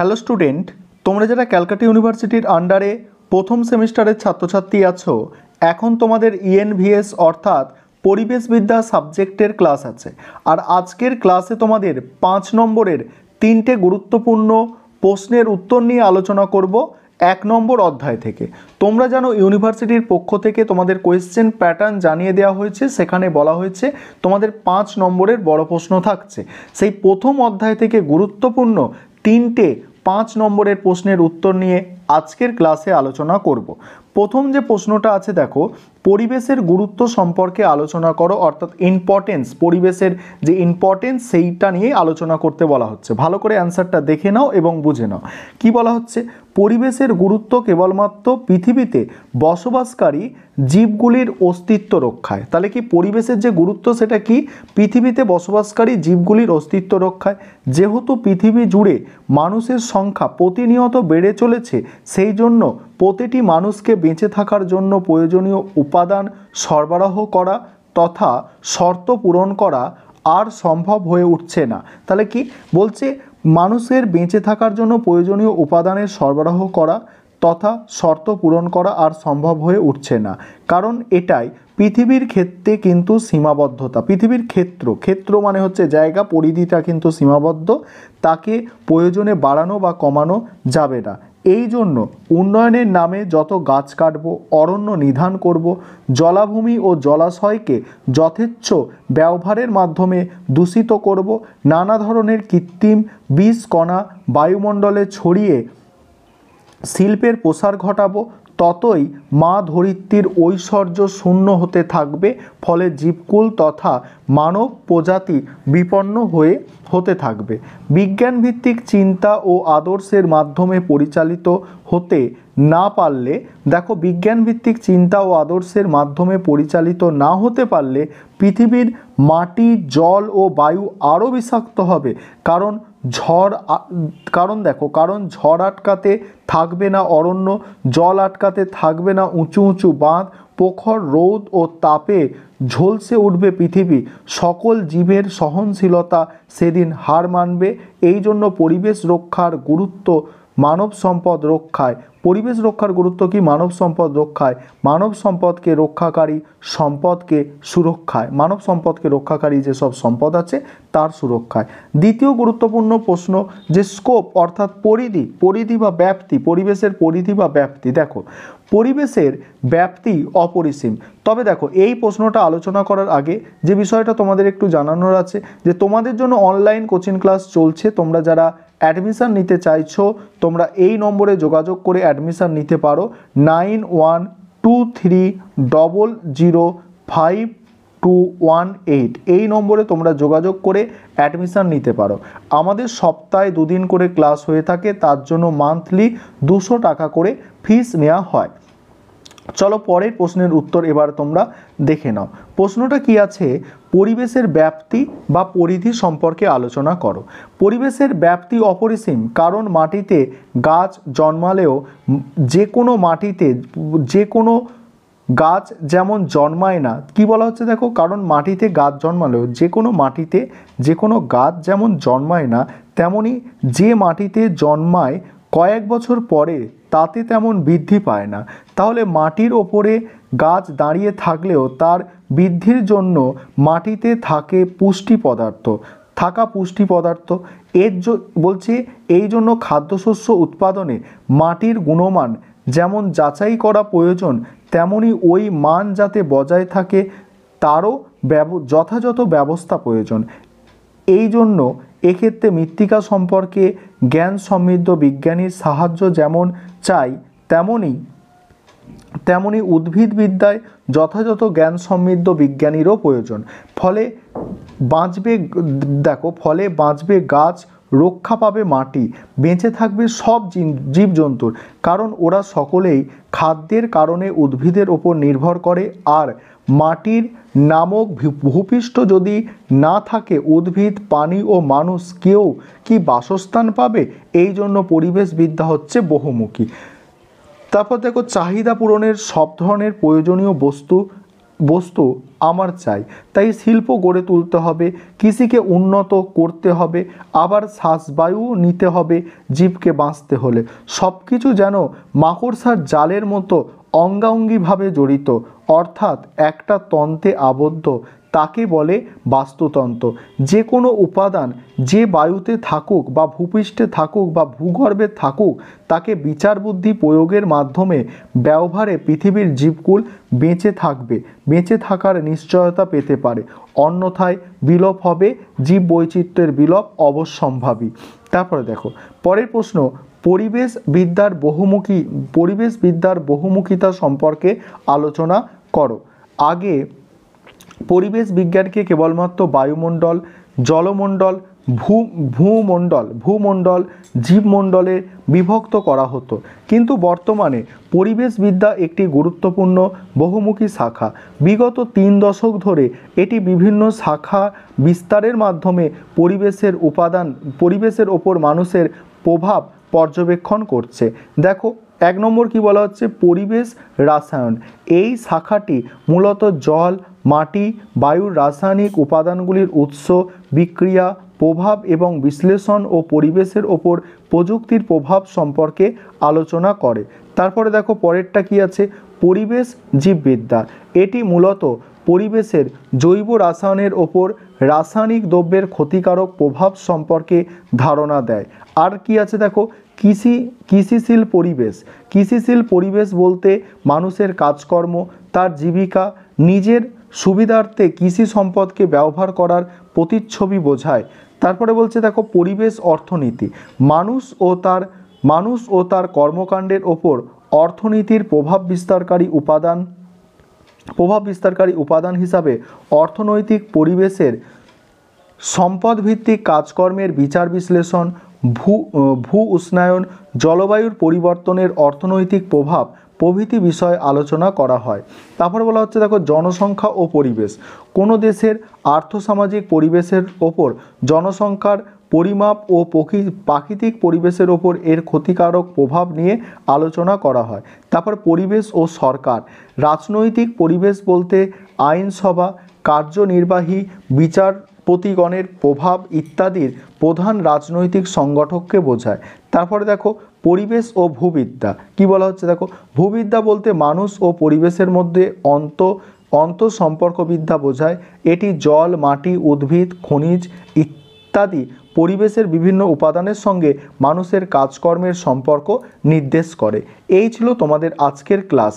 hello student তোমরা যারা ক্যালকাটা ইউনিভার্সিটির আন্ডারে প্রথম সেমিস্টারের ছাত্রছাত্রী আছো এখন তোমাদের ইএনভিএস e অর্থাৎ পরিবেশবিদ্যা সাবজেক্টের ক্লাস আছে আর আজকের ক্লাসে তোমাদের পাঁচ নম্বরের তিনটে গুরুত্বপূর্ণ প্রশ্নের উত্তর নিয়ে আলোচনা করব এক নম্বর অধ্যায় থেকে তোমরা জানো ইউনিভার্সিটির পক্ষ থেকে তোমাদের কোয়েশ্চেন প্যাটার্ন জানিয়ে দেওয়া হয়েছে সেখানে বলা হয়েছে তোমাদের পাঁচ নম্বরের বড় প্রশ্ন থাকছে সেই প্রথম অধ্যায় থেকে গুরুত্বপূর্ণ তিনটে পাঁচ নম্বরের প্রশ্নের উত্তর নিয়ে আজকের ক্লাসে আলোচনা করব প্রথম যে প্রশ্নটা আছে দেখো পরিবেশের গুরুত্ব সম্পর্কে আলোচনা করো অর্থাৎ ইম্পর্টেন্স পরিবেশের যে ইম্পর্টেন্স সেইটা নিয়ে আলোচনা করতে বলা হচ্ছে ভালো করে অ্যান্সারটা দেখে নাও এবং বুঝে নাও কি বলা হচ্ছে পরিবেশের গুরুত্ব কেবলমাত্র পৃথিবীতে বসবাসকারী জীবগুলির অস্তিত্ব রক্ষায় তাহলে কি পরিবেশের যে গুরুত্ব সেটা কি পৃথিবীতে বসবাসকারী জীবগুলির অস্তিত্ব রক্ষায় যেহেতু পৃথিবী জুড়ে মানুষের সংখ্যা প্রতিনিয়ত বেড়ে চলেছে সেই জন্য প্রতিটি মানুষকে বেঁচে থাকার জন্য প্রয়োজনীয় উপাদান সরবরাহ করা তথা শর্ত পূরণ করা আর সম্ভব হয়ে উঠছে না তাহলে কি বলছে মানুষের বেঁচে থাকার জন্য প্রয়োজনীয় উপাদানের সরবরাহ করা তথা শর্ত পূরণ করা আর সম্ভব হয়ে উঠছে না কারণ এটাই পৃথিবীর ক্ষেত্রে কিন্তু সীমাবদ্ধতা পৃথিবীর ক্ষেত্র ক্ষেত্র মানে হচ্ছে জায়গা পরিধিটা কিন্তু সীমাবদ্ধ তাকে প্রয়োজনে বাড়ানো বা কমানো যাবে না এই জন্য উন্নয়নের নামে যত গাছ কাটব অরণ্য নিধান করব জলাভূমি ও জলাশয়কে যথেচ্ছ ব্যবহারের মাধ্যমে দূষিত করব নানা ধরনের কৃত্রিম বীজ কণা বায়ুমণ্ডলে ছড়িয়ে শিল্পের প্রসার ঘটাবো ততই মা ধরিত্রীর ঐশ্বর্য শূন্য হতে থাকবে ফলে জীবকুল তথা মানব প্রজাতি বিপন্ন হয়ে হতে থাকবে বিজ্ঞানভিত্তিক চিন্তা ও আদর্শের মাধ্যমে পরিচালিত হতে না পারলে দেখো বিজ্ঞানভিত্তিক চিন্তা ও আদর্শের মাধ্যমে পরিচালিত না হতে পারলে পৃথিবীর মাটি জল ও বায়ু আরও বিষাক্ত হবে কারণ ঝড় কারণ দেখো কারণ ঝড় আটকাতে থাকবে না অরণ্য জল আটকাতে থাকবে না উঁচু উঁচু বাঁধ পোখর রোদ ও তাপে ঝলসে উঠবে পৃথিবী সকল জীবের সহনশীলতা সেদিন হার মানবে এই জন্য পরিবেশ রক্ষার গুরুত্ব মানব সম্পদ রক্ষায় পরিবেশ রক্ষার গুরুত্ব কি মানব সম্পদ রক্ষায় মানব সম্পদকে রক্ষাকারী সম্পদকে সুরক্ষায় মানব সম্পদকে রক্ষাকারী যেসব সম্পদ আছে তার সুরক্ষায় দ্বিতীয় গুরুত্বপূর্ণ প্রশ্ন যে স্কোপ অর্থাৎ পরিধি পরিধি বা ব্যাপ্তি পরিবেশের পরিধি বা ব্যাপ্তি দেখো পরিবেশের ব্যাপ্তি অপরিসীম তবে দেখো এই প্রশ্নটা আলোচনা করার আগে যে বিষয়টা তোমাদের একটু জানানোর আছে যে তোমাদের জন্য অনলাইন কোচিং ক্লাস চলছে তোমরা যারা অ্যাডমিশান নিতে চাইছো তোমরা এই নম্বরে যোগাযোগ করে অ্যাডমিশান নিতে পারো nine one two three double zero five two one eight এই নম্বরে তোমরা যোগাযোগ করে অ্যাডমিশান নিতে পারো আমাদের সপ্তাহে দুদিন করে ক্লাস হয়ে থাকে তার জন্য মান্থলি দুশো টাকা করে ফিস নেওয়া হয় চলো পরের প্রশ্নের উত্তর এবার তোমরা দেখে নাও প্রশ্নটা কি আছে পরিবেশের ব্যাপ্তি বা পরিধি সম্পর্কে আলোচনা করো পরিবেশের ব্যাপ্তি অপরিসীম কারণ মাটিতে গাছ জন্মালেও যে কোনো মাটিতে যে কোনো গাছ যেমন জন্মায় না কি বলা হচ্ছে দেখো কারণ মাটিতে গাছ জন্মালেও যে কোনো মাটিতে যে কোনো গাছ যেমন জন্মায় না তেমনি যে মাটিতে জন্মায় কয়েক বছর পরে তাতে তেমন বৃদ্ধি পায় না তাহলে মাটির ওপরে গাছ দাঁড়িয়ে থাকলেও তার বৃদ্ধির জন্য মাটিতে থাকে পুষ্টি পদার্থ থাকা পুষ্টি পদার্থ এর বলছে এই জন্য খাদ্যশস্য উৎপাদনে মাটির গুণমান যেমন যাচাই করা প্রয়োজন তেমনি ওই মান যাতে বজায় থাকে তারও যথাযথ ব্যবস্থা প্রয়োজন এই জন্য এক্ষেত্রে মৃত্তিকা সম্পর্কে জ্ঞান সমৃদ্ধ বিজ্ঞানীর সাহায্য যেমন চাই তেমনি তেমনি উদ্ভিদবিদ্যায় যথাযথ জ্ঞান সমৃদ্ধ বিজ্ঞানীরও প্রয়োজন ফলে বাঁচবে দেখো ফলে বাঁচবে গাছ রক্ষা পাবে মাটি বেঁচে থাকবে সব জীবজন্তুর কারণ ওরা সকলেই খাদ্যের কারণে উদ্ভিদের ওপর নির্ভর করে আর মাটির নামক ভূপৃষ্ঠ যদি না থাকে উদ্ভিদ পানি ও মানুষ কেউ কি বাসস্থান পাবে এই জন্য পরিবেশবিদ্যা হচ্ছে বহুমুখী তারপর দেখো চাহিদা পূরণের সব ধরনের প্রয়োজনীয় বস্তু বস্তু আমার চাই তাই শিল্প গড়ে তুলতে হবে কৃষিকে উন্নত করতে হবে আবার শ্বাসবায়ু নিতে হবে জীবকে বাঁচতে হলে সব কিছু যেন মাকড়সার জালের মতো অঙ্গাঙ্গিভাবে জড়িত অর্থাৎ একটা তন্তে আবদ্ধ তাকে বলে বাস্তুতন্ত্র যে কোনো উপাদান যে বায়ুতে থাকুক বা ভূপৃষ্ঠে থাকুক বা ভূগর্ভে থাকুক তাকে বিচার বুদ্ধি প্রয়োগের মাধ্যমে ব্যবহারে পৃথিবীর জীবকুল বেঁচে থাকবে বেঁচে থাকার নিশ্চয়তা পেতে পারে অন্যথায় বিলোপ হবে জীব বৈচিত্র্যের বিলোপ অবশ্যম্ভাবী তারপরে দেখো পরের প্রশ্ন পরিবেশ বিদ্যার বহুমুখী পরিবেশ বিদ্যার বহুমুখিতা সম্পর্কে আলোচনা করো আগে পরিবেশ বিজ্ঞানকে কেবলমাত্র বায়ুমণ্ডল জলমণ্ডল ভূ ভূমণ্ডল ভূমণ্ডল জীবমণ্ডলে বিভক্ত করা হতো কিন্তু বর্তমানে পরিবেশবিদ্যা একটি গুরুত্বপূর্ণ বহুমুখী শাখা বিগত তিন দশক ধরে এটি বিভিন্ন শাখা বিস্তারের মাধ্যমে পরিবেশের উপাদান পরিবেশের ওপর মানুষের প্রভাব পর্যবেক্ষণ করছে দেখো এক নম্বর কি বলা হচ্ছে পরিবেশ রাসায়ন এই শাখাটি মূলত জল মাটি বায়ুর রাসায়নিক উপাদানগুলির উৎস বিক্রিয়া প্রভাব এবং বিশ্লেষণ ও পরিবেশের ওপর প্রযুক্তির প্রভাব সম্পর্কে আলোচনা করে তারপরে দেখো পরেরটা কি আছে পরিবেশ জীববিদ্যা এটি মূলত পরিবেশের জৈব রাসায়নের ওপর রাসায়নিক দ্রব্যের ক্ষতিকারক প্রভাব সম্পর্কে ধারণা দেয় আর কি আছে দেখো কৃষি কৃষিশীল পরিবেশ কৃষিশীল পরিবেশ বলতে মানুষের কাজকর্ম তার জীবিকা নিজের সুবিধার্থে কৃষি সম্পদকে ব্যবহার করার প্রতিচ্ছবি বোঝায় তারপরে বলছে দেখো পরিবেশ অর্থনীতি মানুষ ও তার মানুষ ও তার কর্মকাণ্ডের ওপর অর্থনীতির প্রভাব বিস্তারকারী উপাদান প্রভাব বিস্তারকারী উপাদান হিসাবে অর্থনৈতিক পরিবেশের সম্পদ ভিত্তিক কাজকর্মের বিচার বিশ্লেষণ ভূ ভূ উষ্ণায়ন জলবায়ুর পরিবর্তনের অর্থনৈতিক প্রভাব প্রভৃতি বিষয়ে আলোচনা করা হয় তারপর বলা হচ্ছে দেখো জনসংখ্যা ও পরিবেশ কোনো দেশের আর্থসামাজিক পরিবেশের ওপর জনসংখ্যার পরিমাপ ও প্রাকৃতিক পরিবেশের ওপর এর ক্ষতিকারক প্রভাব নিয়ে আলোচনা করা হয় তারপর পরিবেশ ও সরকার রাজনৈতিক পরিবেশ বলতে আইনসভা কার্যনির্বাহী বিচার প্রতিগণের প্রভাব ইত্যাদির প্রধান রাজনৈতিক সংগঠককে বোঝায় তারপরে দেখো পরিবেশ ও ভূবিদ্যা কি বলা হচ্ছে দেখো ভূবিদ্যা বলতে মানুষ ও পরিবেশের মধ্যে অন্ত অন্ত সম্পর্কবিদ্যা বোঝায় এটি জল মাটি উদ্ভিদ খনিজ ইত্যাদি পরিবেশের বিভিন্ন উপাদানের সঙ্গে মানুষের কাজকর্মের সম্পর্ক নির্দেশ করে এই ছিল তোমাদের আজকের ক্লাস